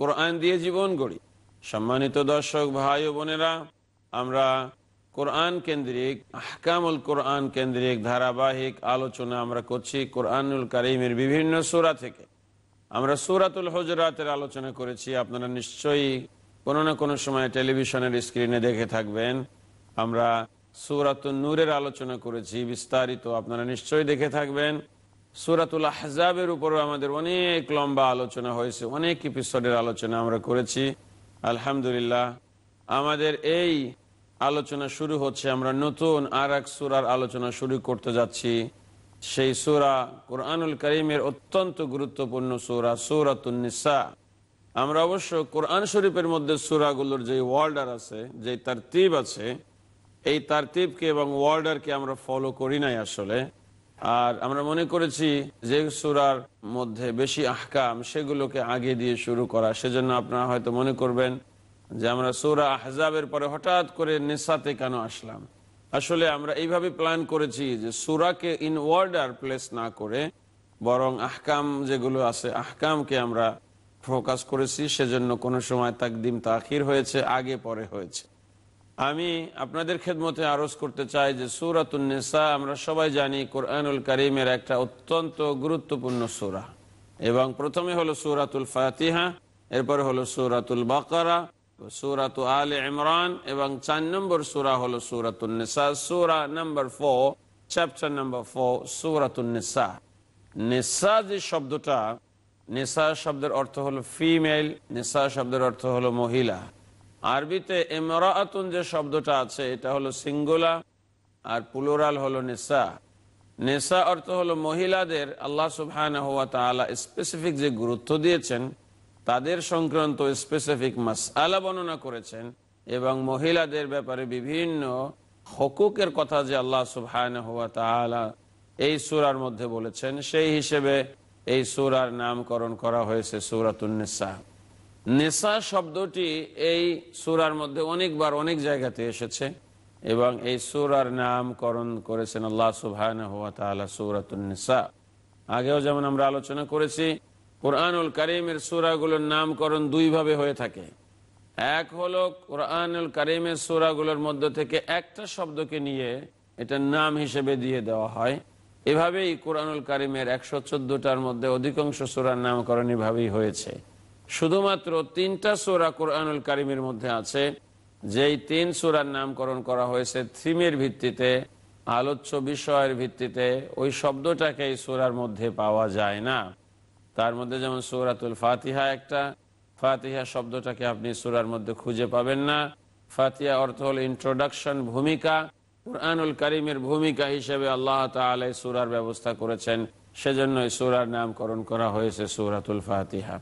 কোরআন দিয়ে জীবন গড়ি সম্মানিত দর্শক ভাই ও বোনেরা আমরা কোরআন কেন্দ্রিক আহকামুল কোরআন কেন্দ্রিক ধারাবাহিক আলোচনা আমরা করছি কোরআনুল কারিমের বিভিন্ন সুরা থেকে আমরা সুরাতুল হজরাতের আলোচনা করেছি আপনারা নিশ্চয়ই কোনো না কোনো সময় টেলিভিশনের স্ক্রিনে দেখে থাকবেন আমরা সুরাতুল নূরের আলোচনা করেছি বিস্তারিত আপনারা নিশ্চয়ই দেখে থাকবেন সুরাতুল হাজাবের উপর আমাদের অনেক লম্বা আলোচনা হয়েছে অনেক এপিসোডের আলোচনা আমরা করেছি আলহামদুলিল্লাহ আমাদের এই আলোচনা শুরু হচ্ছে আমরা নতুন আর এক সুরার আলোচনা শুরু করতে যাচ্ছি সেই সুরা কোরআনুল করিমের অত্যন্ত গুরুত্বপূর্ণ সুরা সুরাতুন্নিসা আমরা অবশ্য কোরআন শরীফের মধ্যে সুরাগুলোর যে ওয়ার্ডার আছে যে তারতিব আছে এই তারতিবকে এবং ওয়ার্ডারকে আমরা ফলো করি নাই আসলে আর আমরা মনে করেছি যে সুরার মধ্যে বেশি আহকাম সেগুলোকে আগে দিয়ে শুরু করা সেজন্য আপনারা হয়তো মনে করবেন যে আমরা সুরা আহজাবের পরে হঠাৎ করে নেশাতে কেন আসলাম আসলে আমরা এইভাবে প্ল্যান করেছি যে সুরাকে ইন অর্ডার প্লেস না করে বরং আহকাম যেগুলো আছে আহকামকে আমরা ফোকাস করেছি সেজন্য কোনো সময় তাকদিম তাখির হয়েছে আগে পরে হয়েছে আমি আপনাদের খেদমতে আরজ করতে চাই যে সুরাতুন্নেসা আমরা সবাই জানি কোরআনুল করিমের একটা অত্যন্ত গুরুত্বপূর্ণ সুরা এবং প্রথমে হলো সুরাতুল ফাতিহা এরপরে হলো সুরাতুল বাকারা সুরাত আল ইমরান এবং চার নম্বর সুরা হলো সুরাতুন্নেসা সুরা number four chapter number four সুরাতুন্নেসা নেশা যে শব্দটা নেশা শব্দের অর্থ হলো ফিমেল নেশা শব্দের অর্থ হলো মহিলা আরবিতে এমরাতুন যে শব্দটা আছে এটা হলো সিঙ্গুলা আর পুলোরাল হলো নেশা নেশা অর্থ হলো মহিলাদের আল্লাহ সুবহান স্পেসিফিক যে গুরুত্ব দিয়েছেন তাদের সংক্রান্ত স্পেসিফিক মাস আলা বর্ণনা করেছেন এবং মহিলাদের ব্যাপারে বিভিন্ন হকুকের কথা যে আল্লাহ সুবহান হওয়া তালা এই সুরার মধ্যে বলেছেন সেই হিসেবে এই সুরার নামকরণ করা হয়েছে সুরাতুন্নেসা নেশা শব্দটি এই সুরার মধ্যে অনেকবার অনেক জায়গাতে এসেছে এবং এই সুরার নামকরণ করেছেন আল্লাহ সুভায়ন হুয়া আগেও যেমন আমরা আলোচনা করেছি কোরআনুল করিমের সুরাগুলোর নামকরণ দুইভাবে হয়ে থাকে এক হলো কোরআনুল করিমের সুরাগুলোর মধ্য থেকে একটা শব্দকে নিয়ে এটা নাম হিসেবে দিয়ে দেওয়া হয় এভাবেই কোরআনুল করিমের একশো চোদ্দটার মধ্যে অধিকাংশ সুরার নামকরণ এভাবেই হয়েছে শুধুমাত্র তিনটা সোরা কোরআনুল কারিমের মধ্যে আছে যেই তিন সুরার নামকরণ করা হয়েছে থিমের ভিত্তিতে আলোচ্য বিষয়ের ভিত্তিতে ওই শব্দটাকে এই সুরার মধ্যে পাওয়া যায় না তার মধ্যে যেমন সুরাতুল ফাতিহা একটা ফাতিহা শব্দটাকে আপনি সুরার মধ্যে খুঁজে পাবেন না ফাতিহা অর্থ হল ইন্ট্রোডাকশন ভূমিকা কোরআনুল করিমের ভূমিকা হিসেবে আল্লাহ তালে সুরার ব্যবস্থা করেছেন সেজন্য সুরার নামকরণ করা হয়েছে সুরাতুল ফাতিহা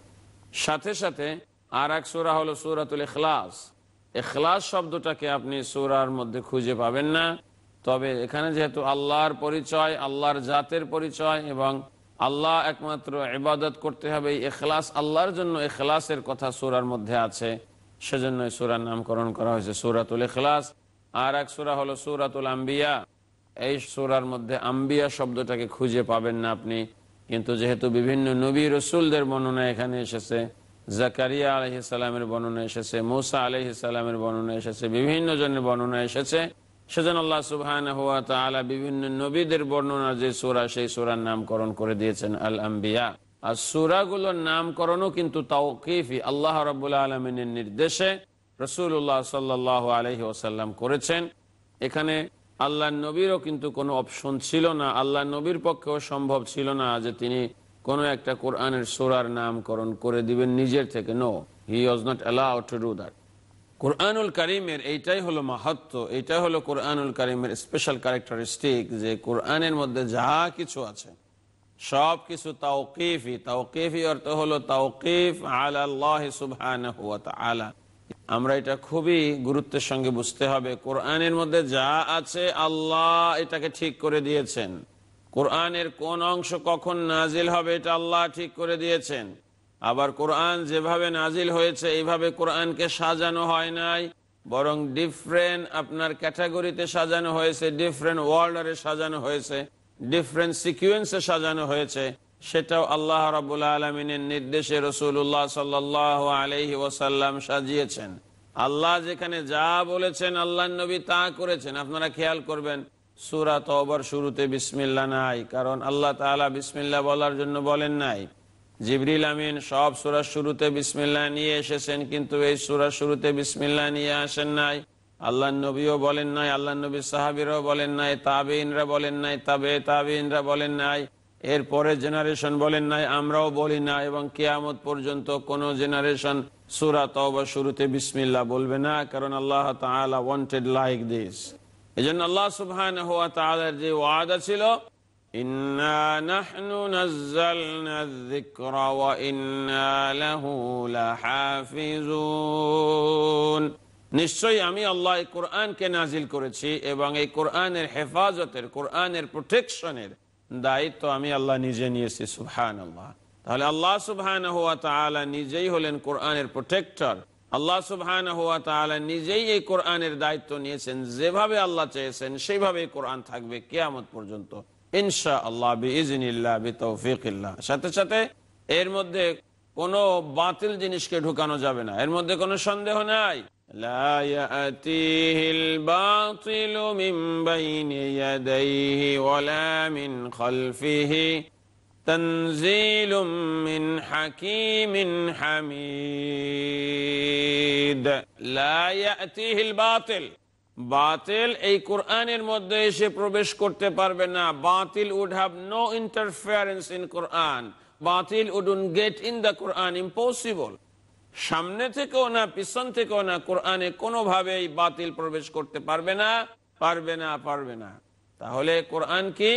সাথে সাথে আর এক সুরা হলো সুরাতুল এখলাস এখলাস শব্দটাকে আপনি সুরার মধ্যে খুঁজে পাবেন না তবে এখানে যেহেতু আল্লাহর পরিচয় আল্লাহর জাতের পরিচয় এবং আল্লাহ একমাত্র ইবাদত করতে হবে এখলাস আল্লাহর জন্য এখলাসের কথা সুরার মধ্যে আছে সেজন্য সুরার নামকরণ করা হয়েছে সুরাতুল এখলাস আর এক সুরা হলো সুরাতুল আম্বিয়া এই সুরার মধ্যে আম্বিয়া শব্দটাকে খুঁজে পাবেন না আপনি কিন্তু যেহেতু বিভিন্ন নবী রসুলদের বর্ণনা এখানে এসেছে জাকারিয়া আলহ ইসালামের বর্ণনা এসেছে মৌসা আলহ ইসালামের বর্ণনা এসেছে বিভিন্ন জনের বর্ণনা এসেছে সেজন্য আল্লাহ সুবহান বিভিন্ন নবীদের বর্ণনা যে সুরা সেই সুরার নামকরণ করে দিয়েছেন আল আম্বিয়া আর সুরাগুলোর নামকরণও কিন্তু তাওকিফি আল্লাহ রবুল্লা আলমিনের নির্দেশে রসুল্লাহ সাল্লাহ আলহি ওসাল্লাম করেছেন এখানে আল্লাহ নবীরও কিন্তু কোনো অপশন ছিল না আল্লাহ নবীর পক্ষেও সম্ভব ছিল না যে তিনি কোনো একটা কোরআনের সোরার নামকরণ করে দিবেন নিজের থেকে no he was not allow to do that কোরআনুল কারিমের এইটাই হলো মাহাত্ম এইটাই হলো কোরআনুল কারিমের স্পেশাল ক্যারেক্টারিস্টিক যে কোরআনের মধ্যে যা কিছু আছে সব কিছু তাওকিফি তাওকিফি অর্থ হলো তাওকিফ আল্লাহ সুবহান আলা আমরা এটা খুবই গুরুত্বের সঙ্গে বুঝতে হবে কোরআনের মধ্যে যা আছে আল্লাহ এটাকে ঠিক করে দিয়েছেন কোরআনের কোন অংশ কখন নাজিল হবে এটা আল্লাহ ঠিক করে দিয়েছেন আবার কোরআন যেভাবে নাজিল হয়েছে এইভাবে কোরআনকে সাজানো হয় নাই বরং ডিফারেন্ট আপনার ক্যাটাগরিতে সাজানো হয়েছে ডিফারেন্ট ওয়ার্ল্ডারে সাজানো হয়েছে ডিফারেন্ট সিকুয়েন্সে সাজানো হয়েছে সেটাও আল্লাহ রাবুল আলমিনের নির্দেশে রসুল্লাহ সাল্লাহ আলহি ওসাল্লাম সাজিয়েছেন আল্লাহ যেখানে যা বলেছেন আল্লাহ নবী তা করেছেন আপনারা খেয়াল করবেন সুরা তবর শুরুতে বিসমিল্লা নাই কারণ আল্লাহ তালা বিসমিল্লা বলার জন্য বলেন নাই জিবরিল আমিন সব সুরার শুরুতে বিসমিল্লা নিয়ে এসেছেন কিন্তু এই সুরার শুরুতে বিসমিল্লা নিয়ে আসেন নাই আল্লাহ নবীও বলেন নাই আল্লাহ নবী সাহাবিরাও বলেন নাই তাবেইনরা বলেন নাই তাবে তাবেইনরা বলেন নাই এর পরের জেনারেশন বলেন নাই আমরাও বলি না এবং কেয়ামত পর্যন্ত কোন জেনারেশন সুরা তবা শুরুতে বিসমিল্লা বলবে না কারণ আল্লাহ ওয়ান্টেড লাইক দিস এই জন্য আল্লাহ সুবহান হওয়া যে ওয়াদা ছিল নিশ্চয়ই আমি আল্লাহ কোরআনকে নাজিল করেছি এবং এই কোরআনের হেফাজতের কোরআনের প্রোটেকশনের দায়িত্ব আমি আল্লাহ নিজে নিয়েছি সুহান আল্লাহ তাহলে আল্লাহ সুবহান হুয়া তালা নিজেই হলেন কোরআনের প্রোটেক্টর আল্লাহ সুবহান হুয়া তালা নিজেই এই কোরআনের দায়িত্ব নিয়েছেন যেভাবে আল্লাহ চেয়েছেন সেইভাবে কোরআন থাকবে কেয়ামত পর্যন্ত ইনশা আল্লাহ বিজনিল্লা সাথে সাথে এর মধ্যে কোনো বাতিল জিনিসকে ঢুকানো যাবে না এর মধ্যে কোনো সন্দেহ নাই لا يأتيه الباطل من بين يديه ولا من خلفه تنزيل من حكيم حميد لا يأتيه الباطل বাতিল এই কোরআনের মধ্যে এসে প্রবেশ করতে পারবে না বাতিল would have no interference in Quran বাতিল wouldn't get in the Quran impossible সামনে থেকেও না পিছন থেকেও না কোরআনে কোনোভাবেই বাতিল প্রবেশ করতে পারবে না পারবে না পারবে না তাহলে কোরআন কি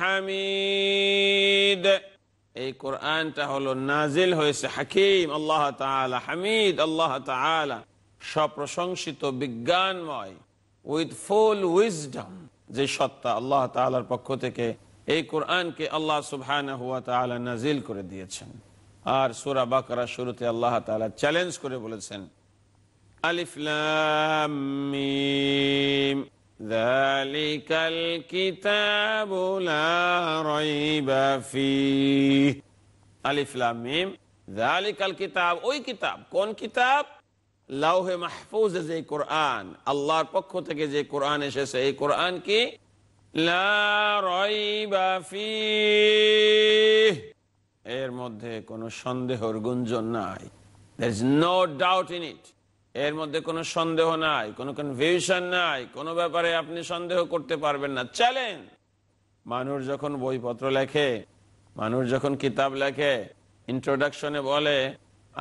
হামিদ এই কোরআনটা হলো নাজিল হয়েছে হাকিম আল্লাহ হামিদ আল্লাহ সপ্রশংসিত বিজ্ঞানময় উইথ ফুল উইজডম যে সত্তা আল্লাহ তালার পক্ষ থেকে এই কোরআনকে আল্লাহ সুবহান হুয়া নাজিল করে দিয়েছেন আর সুরা বাকারা শুরুতে আল্লাহ তালা চ্যালেঞ্জ করে বলেছেন আলিফলামিম ذلكল الكتاب لا ريب فيه আলিফ লাম মিম ذلكল কিতাব ওই কিতাব কোন কিতাব লাউহে মাহফুজ যে কোরআন আল্লাহর পক্ষ থেকে যে কোরআন এসেছে এই কোরআন কি লা এর মধ্যে কোনো সন্দেহর গুঞ্জন নাই there is no doubt in it এর মধ্যে কোনো সন্দেহ নাই কোনো কনফিউশন নাই কোনো ব্যাপারে আপনি সন্দেহ করতে পারবেন না চ্যালেঞ্জ মানুষ যখন বইপত্র লেখে মানুষ যখন কিতাব লেখে ইন্ট্রোডাকশনে বলে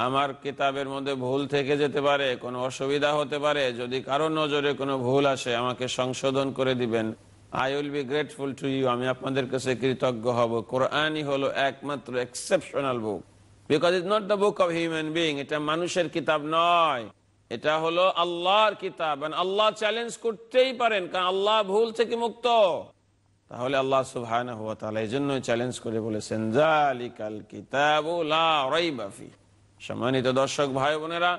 আমার কিতাবের মধ্যে ভুল থেকে যেতে পারে কোনো অসুবিধা হতে পারে যদি কারো নজরে কোনো ভুল আসে আমাকে সংশোধন করে দিবেন I will be grateful to you আমি আপনাদের কাছে কৃতজ্ঞ হব কোরআনই হলো একমাত্র exceptional book because is not the book of human being এটা মানুষের কিতাব নয় এটা হলো আল্লাহর কিতাব আল্লাহ চ্যালেঞ্জ করতেই পারেন কারণ আল্লাহ ভুল থেকে মুক্ত তাহলে আল্লাহ তাহলে এই জন্যই চ্যালেঞ্জ করে বলেছেন জালিকাল কিতাব সম্মানিত দর্শক ভাই বোনেরা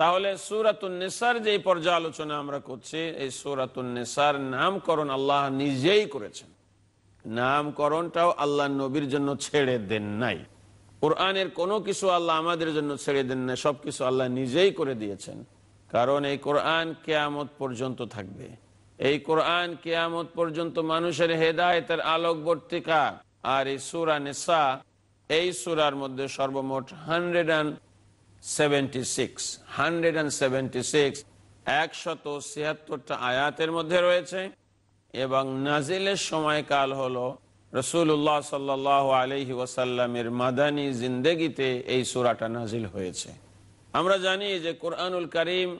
তাহলে সুরাতুন্নেসার যে পর্যায় আলোচনা আমরা করছি এই সুরাতুন্নেসার নামকরণ আল্লাহ নিজেই করেছেন নামকরণটাও আল্লাহ নবীর জন্য ছেড়ে দেন নাই কোরআনের কোনো কিছু আল্লাহ আমাদের জন্য ছেড়ে দেন নাই সবকিছু আল্লাহ নিজেই করে দিয়েছেন কারণ এই কোরআন কেয়ামত পর্যন্ত থাকবে এই কোরআন কেয়ামত পর্যন্ত মানুষের হেদায়তের আলোকবর্তিকা আর এই সুরা নেশা এই সুরার মধ্যে সর্বমোট হান্ড্রেড অ্যান্ড 76 176 176টা আয়াতের মধ্যে রয়েছে এবং নাজিলের সময়কাল হল রসুল্লাহ সাল্লাহ আলহি ওসাল্লামের মাদানী জিন্দেগিতে এই সুরাটা নাজিল হয়েছে আমরা জানি যে কোরআনুল করিম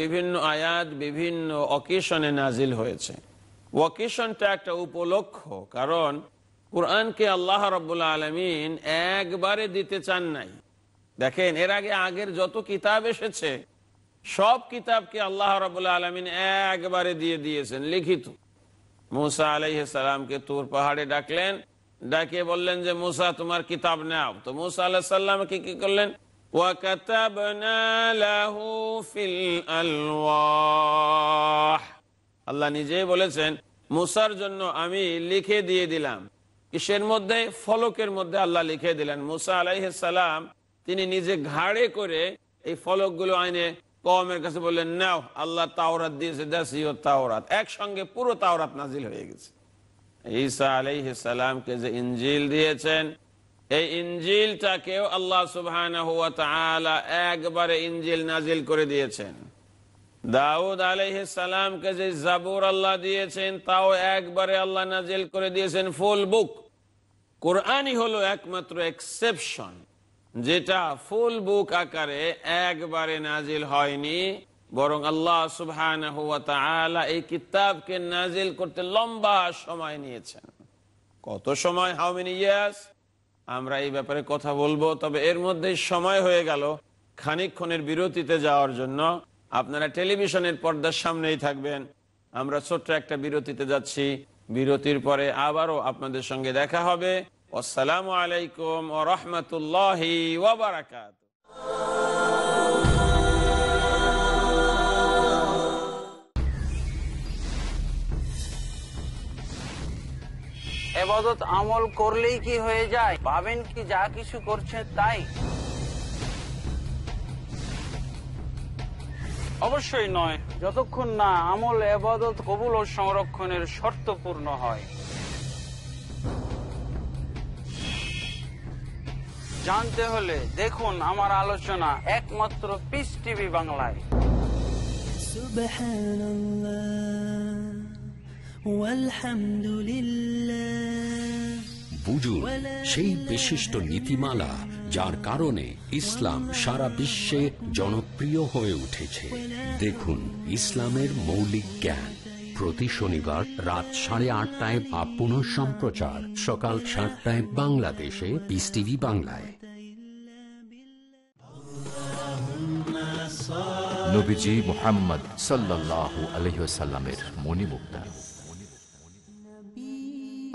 বিভিন্ন আয়াত বিভিন্ন অকেশনে নাজিল হয়েছে ওকেশনটা একটা উপলক্ষ কারণ কোরআনকে আল্লাহ রবুল্লা আলমিন একবারে দিতে চান নাই দেখেন এর আগে আগের যত কিতাব এসেছে সব কিতাবকে আল্লাহ রবাহ আলমিন একবারে দিয়ে দিয়েছেন লিখিত মুসা আলাইসালামকে তোর পাহাড়ে ডাকলেন ডাকে বললেন যে মুসা তোমার কিতাব নাও তো মুসা আল্লাহ সাল্লামকে কি করলেন আল্লাহ নিজেই বলেছেন মুসার জন্য আমি লিখে দিয়ে দিলাম কিসের মধ্যে ফলকের মধ্যে আল্লাহ লিখে দিলেন মুসা আলাইসালাম তিনি নিজে ঘাড়ে করে এই ফলকগুলো আইনে কমের কাছে বললেন নাও আল্লাহ তাওরাত দিয়েছে দাসিও তাওরাত একসঙ্গে পুরো তাওরাত নাজিল হয়ে গেছে ঈসা আলাইহি সালামকে যে ইঞ্জিল দিয়েছেন এই ইঞ্জিলটাকে আল্লাহ সুবহানাহু ওয়া তাআলা একবারে ইঞ্জিল নাজিল করে দিয়েছেন দাউদ আলাইহিস সালামকে যে জাবুর আল্লাহ দিয়েছেন তাও একবারে আল্লাহ নাজিল করে দিয়েছেন ফুল বুক কোরআনই হলো একমাত্র এক্সেপশন যেটা ফুল বুক আকারে একবারে নাজিল হয়নি বরং আল্লাহ সুহান এই কিতাবকে নাজিল করতে লম্বা সময় নিয়েছেন কত সময় হাউ মেনি ইয়ার্স আমরা এই ব্যাপারে কথা বলবো তবে এর মধ্যে সময় হয়ে গেল খানিক্ষণের বিরতিতে যাওয়ার জন্য আপনারা টেলিভিশনের পর্দার সামনেই থাকবেন আমরা ছোট্ট একটা বিরতিতে যাচ্ছি বিরতির পরে আবারও আপনাদের সঙ্গে দেখা হবে আসসালামু আলাইকুম ও রহমতুল্লাহ এবাদত আমল করলেই কি হয়ে যায় ভাবেন কি যা কিছু করছেন তাই অবশ্যই নয় যতক্ষণ না আমল এবাদত কবুল ও সংরক্ষণের শর্ত পূর্ণ হয় জানতে হলে দেখুন আমার আলোচনা একমাত্র পিস টিভি বাংলায় বুঝুন সেই বিশিষ্ট নীতিমালা যার কারণে ইসলাম সারা বিশ্বে জনপ্রিয় হয়ে উঠেছে দেখুন ইসলামের মৌলিক জ্ঞান প্রতি শনিবার রাত সাড়ে আটটায় বা পুনঃ সম্প্রচার সকাল সাতটায় বাংলাদেশে পিস টিভি বাংলায় নবীজি মোহাম্মদ সাল্লাহ আলহ্লামের মণিমুক্তা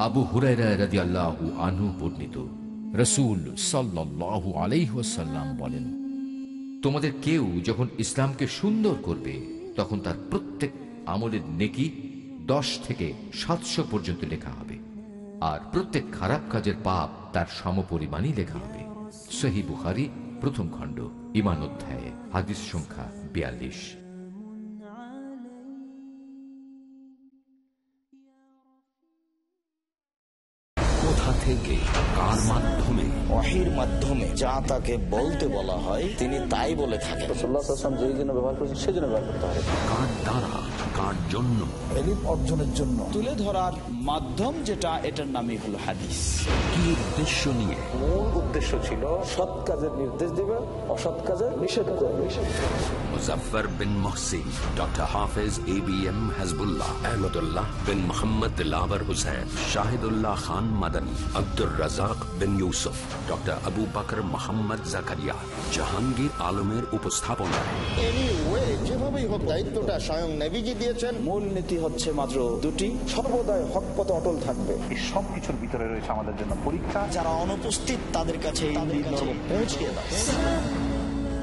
আবু হুরাইরা রাজি আল্লাহ আনু রসুল বলেন তোমাদের কেউ যখন ইসলামকে সুন্দর করবে তখন তার প্রত্যেক আমলের নেকি দশ থেকে সাতশো পর্যন্ত লেখা হবে আর প্রত্যেক খারাপ কাজের পাপ তার সমপরিমাণই লেখা হবে সহি বুখারি প্রথম খণ্ড ইমান অধ্যায়ে হাদিস সংখ্যা বিয়াল্লিশ থেকে কার মাধ্যমে মাধ্যমে যা তাকে বলতে বলা হয় তিনি তাই বলে থাকেন জন্য ব্যবহার সেই জন্য ব্যবহার কার কার জন্য অর্জনের জন্য তুলে ধরার মাধ্যম যেটা এটার নামই হলো হাদিস কি উদ্দেশ্য নিয়ে মূল উদ্দেশ্য ছিল সৎ কাজের নির্দেশ অসৎ কাজের নিষেধ করবে খান আব্দুর রাজাক বিন ডক্টর আবু বাকর মোহাম্মদ জাহাঙ্গীর আলমের উপস্থাপনা যেভাবেই হোক দায়িত্বটা স্বয়ং দিয়েছেন মূল নীতি হচ্ছে মাত্র দুটি হক পথে অটল থাকবে এই ভিতরে রয়েছে আমাদের জন্য পরীক্ষা যারা অনুপস্থিত তাদের কাছে পৌঁছিয়ে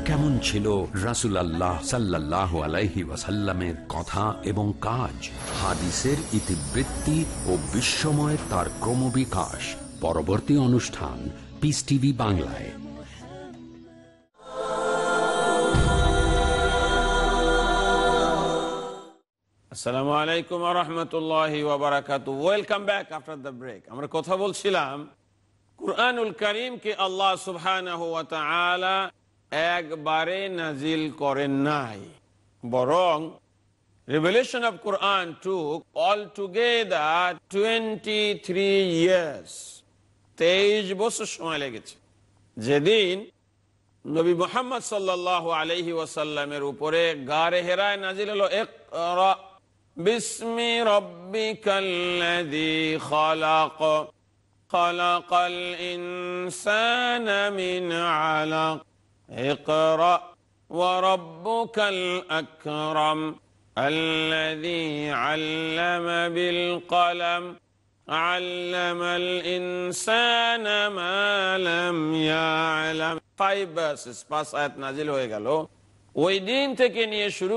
কেমন ছিল রাসুল আল্লাহ সাল্লাহ আলাইহি ওয়াসাল্লামের কথা এবং কাজ হাদিসের ইতিবৃত্তি ও বিশ্বময় তার ক্রমবিকাশ পরবর্তী অনুষ্ঠান পিস টিভি বাংলায় আসসালামু আলাইকুম রহমতুল্লাহ ওবরাকাত welcome back after the break আমরা কথা বলছিলাম কুরআনুল করিমকে আল্লাহ সুবহান একবারে নাজিল করেন নাই বরং revelation of Quran took altogether twenty three years তেইশ বছর সময় লেগেছে যেদিন নবী মোহাম্মদ সাল্লাহ আলহি ওয়াসাল্লামের উপরে গারে হেরায় নাজিল হলো এক باسم ربك الذي خلق خلق الإنسان من علق اقرأ وربك الأكرم الذي علم بالقلم علم الإنسان ما لم يعلم طيب verses past ayat nazil হয়ে গেল ওই দিন থেকে নিয়ে শুরু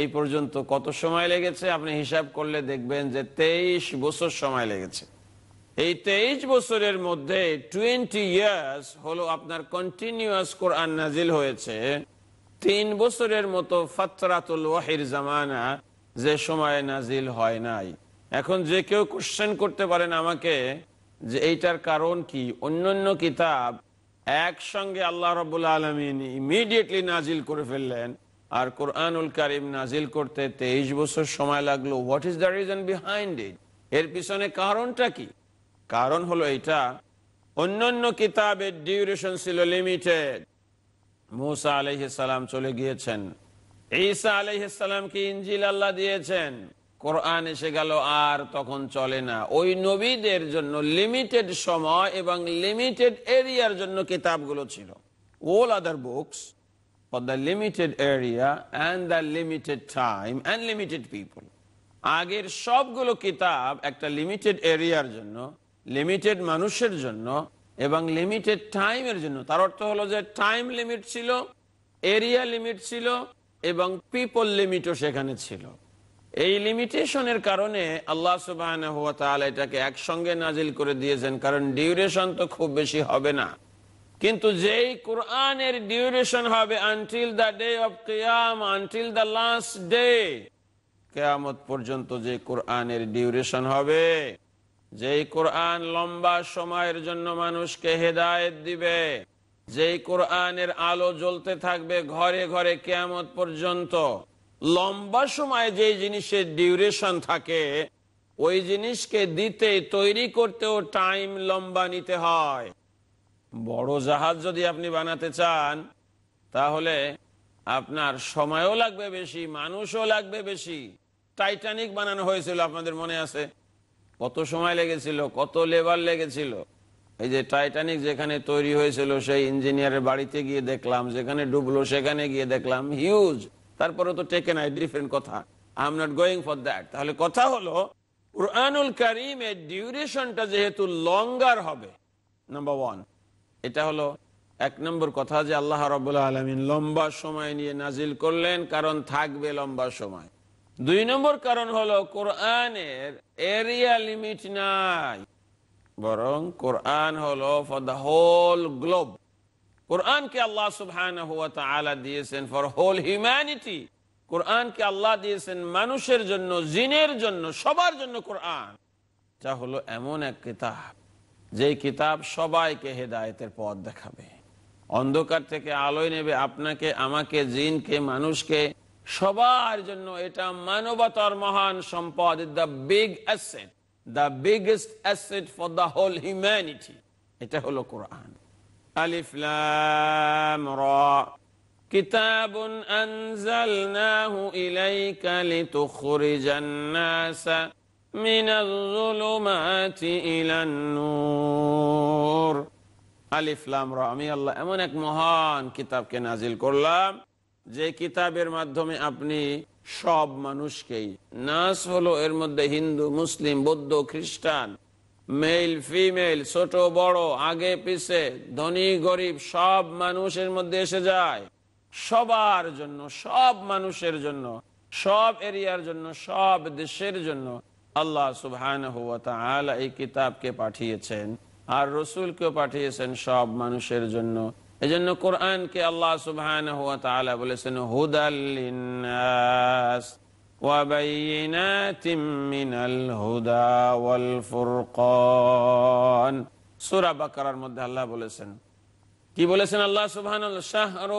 এই পর্যন্ত কত সময় লেগেছে আপনি হিসাব করলে দেখবেন যে তেইশ বছর সময় লেগেছে এই তেইশ বছরের মধ্যে টোয়েন্টি ইয়ার্স হলো আপনার কন্টিনিউয়াস কোরআন নাজিল হয়েছে তিন বছরের মতো ফাতরাতুল ওয়াহির জামানা যে সময় নাজিল হয় নাই এখন যে কেউ কোশ্চেন করতে পারেন আমাকে যে এইটার কারণ কি অন্যান্য কিতাব একসঙ্গে আল্লাহ রবুল্লা আলমিন ইমিডিয়েটলি নাজিল করে ফেললেন আর কোরআনুল কারিম নাজিল করতে তেইশ বছর সময় লাগলো what is the reason behind it এর পিছনে কারণটা কি কারণ হলো এটা অন্যান্য কিতাবের ডিউরেশন ছিল লিমিটেড মৌসা সালাম চলে গিয়েছেন ঈসা কি ইঞ্জিল আল্লাহ দিয়েছেন কোরআন এসে গেল আর তখন চলে না ওই নবীদের জন্য লিমিটেড সময় এবং লিমিটেড এরিয়ার জন্য কিতাবগুলো ছিল all other books for the limited area and the limited time and limited people. আগের সবগুলো কিতাব একটা লিমিটেড এরিয়ার জন্য লিমিটেড মানুষের জন্য এবং লিমিটেড টাইমের জন্য তার অর্থ হলো যে টাইম লিমিট ছিল এরিয়া লিমিট ছিল এবং পিপল লিমিটও সেখানে ছিল এই লিমিটেশনের কারণে আল্লাহ সুবাহ এটাকে একসঙ্গে নাজিল করে দিয়েছেন কারণ ডিউরেশন তো খুব বেশি হবে না কিন্তু যেই কোরআনের ডিউরেশন হবে আনটিল দ্য ডে অফ কেয়াম আনটিল দ্য লাস্ট ডে কেয়ামত পর্যন্ত যে কোরআনের ডিউরেশন হবে যেই কোরআন লম্বা সময়ের জন্য মানুষকে হেদায়ত দিবে যেই কোরআনের আলো জ্বলতে থাকবে ঘরে ঘরে কেয়ামত পর্যন্ত লম্বা সময় যে জিনিসের ডিউরেশন থাকে ওই জিনিসকে দিতে তৈরি করতেও টাইম লম্বা নিতে হয় বড় জাহাজ যদি আপনি বানাতে চান তাহলে আপনার সময়ও লাগবে বেশি মানুষও লাগবে বেশি টাইটানিক বানানো হয়েছিল আপনাদের মনে আছে কত সময় লেগেছিল কত লেবার লেগেছিল এই যে টাইটানিক যেখানে তৈরি হয়েছিল সেই ইঞ্জিনিয়ারের বাড়িতে গিয়ে দেখলাম যেখানে ডুবলো সেখানে গিয়ে দেখলাম হিউজ তারপরে তো টেকে নাই ডিফারেন্ট কথা I am not going for that তাহলে কথা হলো কারিম করিমের ডিউরেশনটা যেহেতু লঙ্গার হবে নাম্বার ওয়ান এটা হলো এক নম্বর কথা যে আল্লাহ রবাহ আলমিন লম্বা সময় নিয়ে নাজিল করলেন কারণ থাকবে লম্বা সময় দুই নম্বর কারণ হলো কোরআনের এরিয়া লিমিট নাই বরং কোরআন হলো ফর দ্য হোল গ্লোব কোরআনকে আল্লাহ সুহান দিয়েছেন ফর হোল হিউম্যানিটি কোরআনকে আল্লাহ দিয়েছেন মানুষের জন্য জিনের জন্য সবার জন্য কোরআন যা হলো এমন এক কিতাব যে কিতাব সবাইকে হেদায়তের পথ দেখাবে অন্ধকার থেকে আলোয় নেবে আপনাকে আমাকে জিনকে মানুষকে সবার জন্য এটা মানবতার মহান সম্পদ the big asset the biggest asset for the whole humanity এটা হলো কোরআন আলিফলাম كتاب أنزلناه إليك لتخرج الناس من الظلمات إلى النور আলিফ লাম আমি আল্লাহ এমন এক মহান কিতাবকে নাজিল করলাম যে কিতাবের মাধ্যমে আপনি সব মানুষকেই নাস হলো এর মধ্যে হিন্দু মুসলিম বৌদ্ধ খ্রিস্টান মেল ফিমেল ছোট বড় আগে পিছে ধনী গরিব সব মানুষের মধ্যে এসে যায় সবার জন্য সব মানুষের জন্য সব এরিয়ার জন্য সব দেশের জন্য আল্লাহ সুবহান এই কিতাবকে পাঠিয়েছেন আর কেও পাঠিয়েছেন সব মানুষের জন্য এই জন্য কোরআন কে আল্লাহ সুবহান বলেছেন হুদাল্লিনাস মধ্যে আল্লাহ বলেছেন কি বলেছেন আল্লাহ সুবহান শাহরু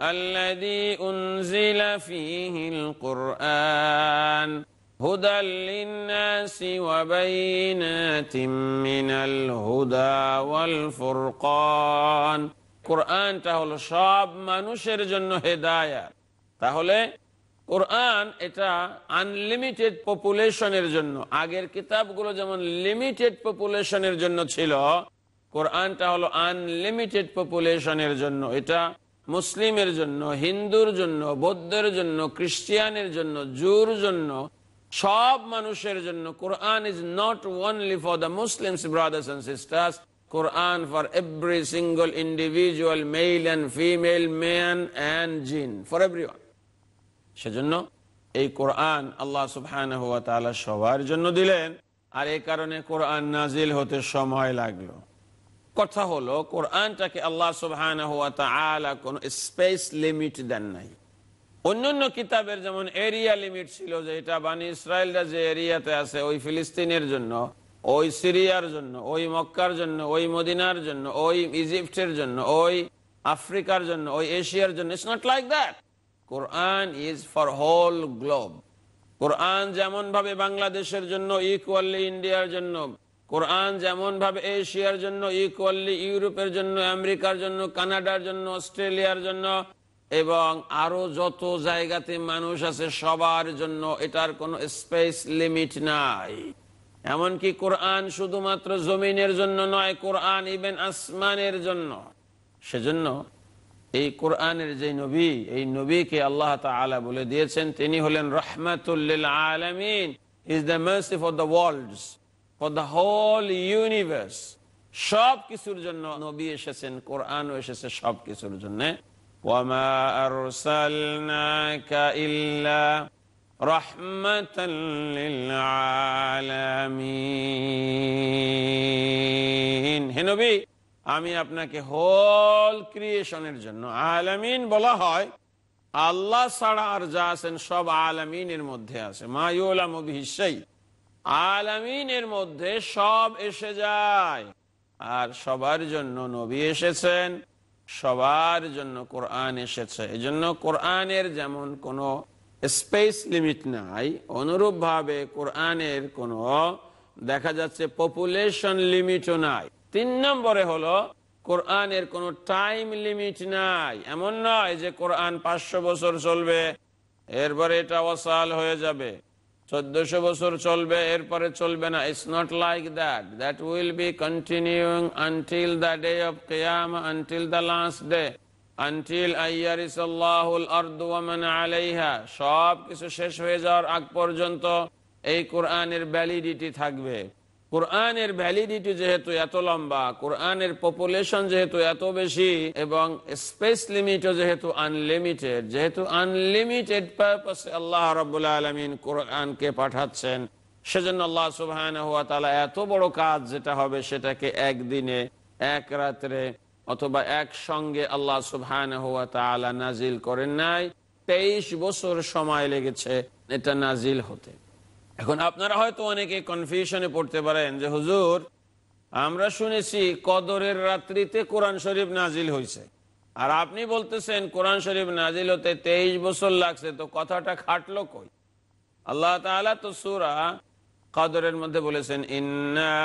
الذي أنزل فيه القرآن هدى للناس وبينات من الهدى والفرقان কোরআনটা হলো সব মানুষের জন্য হেদায়া তাহলে কোরআন এটা আনলিমিটেড পপুলেশনের জন্য আগের কিতাবগুলো যেমন লিমিটেড পপুলেশনের জন্য ছিল কোরআনটা হলো আনলিমিটেড পপুলেশনের জন্য এটা মুসলিমের জন্য হিন্দুর জন্য বৌদ্ধের জন্য খ্রিস্টিয়ানের জন্য জুর জন্য সব মানুষের জন্য Quran is not only for the Muslims brothers and sisters Quran for every single individual male and female man and jinn for every one সেজন্য এই কোরআন আল্লাহ সুফহান সবার জন্য দিলেন আর এই কারণে কোরআন নাজিল হতে সময় লাগলো কথা হলো কোরআনটাকে আল্লাহ সুবহান কোন স্পেস লিমিট দেন নাই অন্যান্য কিতাবের যেমন এরিয়া লিমিট ছিল যে এটা বানি ইসরায়েলরা যে এরিয়াতে আছে ওই ফিলিস্তিনের জন্য ওই সিরিয়ার জন্য ওই মক্কার জন্য ওই মদিনার জন্য ওই ইজিপ্টের জন্য ওই আফ্রিকার জন্য ওই এশিয়ার জন্য it's not like that Quran is for whole globe Quran যেমন ভাবে বাংলাদেশের জন্য ইকুয়ালি ইন্ডিয়ার জন্য কোরআন যেমন ভাবে এশিয়ার জন্য ইকুয়ালি ইউরোপের জন্য আমেরিকার জন্য কানাডার জন্য অস্ট্রেলিয়ার জন্য এবং আরো যত জায়গাতে মানুষ আছে সবার জন্য এটার কোনো স্পেস লিমিট নাই এমনকি কোরআন শুধুমাত্র জমিনের জন্য নয় কোরআন ইভেন আসমানের জন্য সেজন্য এই কোরআনের যে নবী এই নবীকে আল্লাহ তালা বলে দিয়েছেন তিনি হলেন রহমাতুল্লিল আলমিন is the mercy for the worlds for the whole universe সব কিছুর জন্য নবী এসেছেন কোরআন এসেছে সব কিছুর জন্য আমি আপনাকে হোল ক্রিয়েশনের জন্য আলামিন বলা হয় আল্লাহ ছাড়া আর যা আছেন সব আলামিনের মধ্যে আছে মা ইউলাম অভিষেক আলামিনের মধ্যে সব এসে যায় আর সবার জন্য নবী এসেছেন সবার জন্য কোরআন এসেছে এই জন্য কোরআনের যেমন কোনো স্পেস লিমিট নাই অনুরূপভাবে কোরআনের কোনো দেখা যাচ্ছে পপুলেশন লিমিটও নাই তিন নম্বরে হলো কোরআনের কোনো টাইম লিমিট নাই এমন নয় যে কোরআন পাঁচশো বছর চলবে এরপরে এটা অসাল হয়ে যাবে চোদ্দশো বছর চলবে এরপরে চলবে না it's not like that that will be continuing until the day of কেয়াম until the last day until আল্লাহুল আর্দুয়ামান আলাইহা সব কিছু শেষ হয়ে যাওয়ার আগ পর্যন্ত এই কোরআনের ভ্যালিডিটি থাকবে কোরআনের ভ্যালিডিটি যেহেতু এত লম্বা কোরআনের পপুলেশন যেহেতু এত বেশি এবং স্পেস লিমিটও যেহেতু আনলিমিটেড যেহেতু আনলিমিটেড পারপাস আল্লাহ রবাহ আলমিন কোরআনকে পাঠাচ্ছেন সেজন্য আল্লাহ সুবাহ এত বড় কাজ যেটা হবে সেটাকে একদিনে এক রাত্রে অথবা এক সঙ্গে আল্লাহ সুবহান হুয়া তালা নাজিল করেন নাই তেইশ বছর সময় লেগেছে এটা নাজিল হতে এখন আপনারা হয়তো অনেকে কনফিউশনে পড়তে পারেন যে হুজুর আমরা শুনেছি কদরের রাত্রিতে কোরআন শরীফ নাজিল হয়েছে আর আপনি বলতেছেন কোরআন শরীফ নাজিল হতে তেইশ বছর লাগছে তো কথাটা খাটলো কই আল্লাহ তো সুরা কদরের মধ্যে বলেছেন ইন্না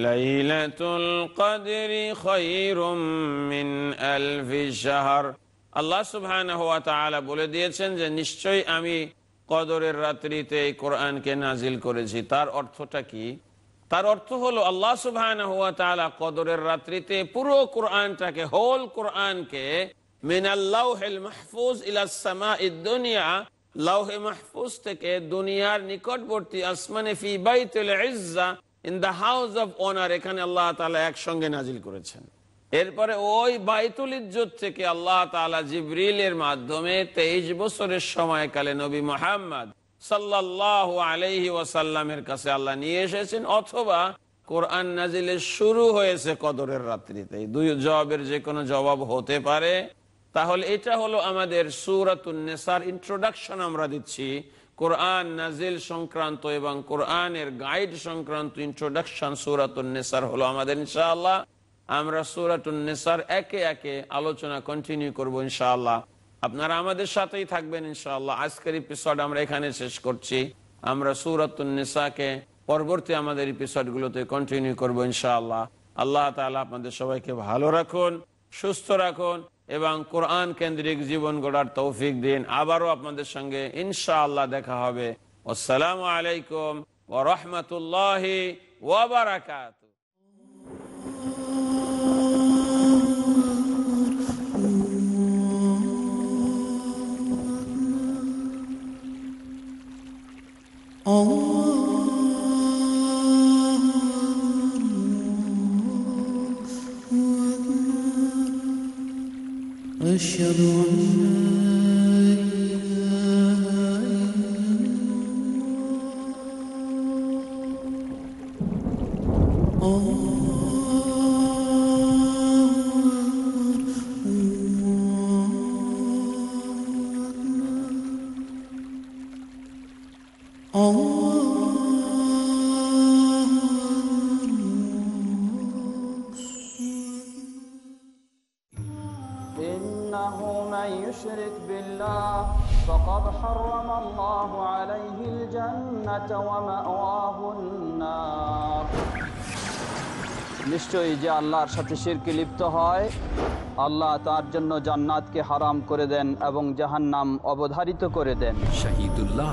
আল্লাহ বলে দিয়েছেন যে নিশ্চয়ই আমি কদরের রাত্রিতে এই কোরআনকে নাজিল করেছি তার অর্থটা কি তার অর্থ হলো আল্লাহ কদরের রাত্রিতে পুরো কোরআনটাকে হোল কোরআনকে মিন আল্লাহুল মাহফুজ ইলা দুনিয়া লাউহে মাহফুজ থেকে দুনিয়ার নিকটবর্তী আসমানে ফি বাইতুল ইজ্জা in the house of honour এখানে আল্লাহ তালা একসঙ্গে নাজিল করেছেন এরপরে ওই বাইতুল ইজ্জত থেকে আল্লাহ তালা এর মাধ্যমে তেইশ বছরের সময়কালে নবী মোহাম্মদ সাল্লাহ আলহি ওয়াসাল্লামের কাছে আল্লাহ নিয়ে এসেছেন অথবা কোরআন নাজিলের শুরু হয়েছে কদরের রাত্রিতে দুই জবাবের যে কোনো জবাব হতে পারে তাহলে এটা হলো আমাদের সুরাত নেসার ইন্ট্রোডাকশন আমরা দিচ্ছি কোরআন নাজিল সংক্রান্ত এবং কোরআনের গাইড সংক্রান্ত ইন্ট্রোডাকশন সুরাতার হলো আমাদের ইনশাআল্লাহ আমরা সুরাতার একে একে আলোচনা কন্টিনিউ করবো ইনশাআল্লাহ আপনারা আমাদের সাথেই থাকবেন ইনশাআল্লাহ আজকের এপিসোড আমরা এখানে শেষ করছি আমরা সুরাতাকে পরবর্তী আমাদের এপিসোডগুলোতে কন্টিনিউ করবো ইনশাআল্লাহ আল্লাহ তালা আপনাদের সবাইকে ভালো রাখুন সুস্থ রাখুন এবং কোরআন কেন্দ্রিক জীবন গড়ার তৌফিক দিন আবারও আপনাদের সঙ্গে ইনশাআল্লাহ দেখা হবে আসসালামু আলাইকুম ও রহমতুল্লাহ ওবরাকাত Oh واشهد ان إنه من يشرك بالله فقد حرم الله عليه الجنة ومأواه النار নিশ্চয়ই যে আল্লাহর সাথে শিরকে লিপ্ত হয় আল্লাহ তার জন্য জান্নাতকে হারাম করে দেন এবং নাম অবধারিত করে দেন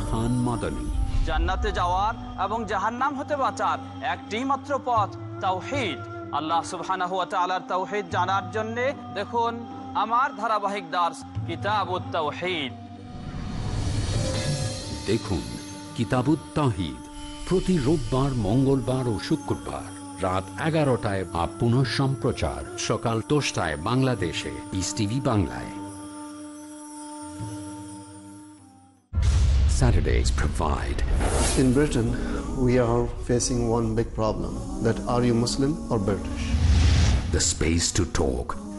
খান মাদানী জান্নাতে যাওয়ার এবং নাম হতে বাঁচার একটি মাত্র পথ তাও আল্লাহ সুবহানাহু তাওহিদ জানার জন্যে দেখুন আমার ধারাবাহিক দাস কিতাব দেখুন কিতাবুত্তাহিদ প্রতি রোববার মঙ্গলবার ও শুক্রবার রাত এগারোটায় বা পুনঃ সম্প্রচার সকাল দশটায় বাংলাদেশে ইস টিভি বাংলায় Saturdays provide. In Britain, we are facing one big problem that are you Muslim or British? The space to talk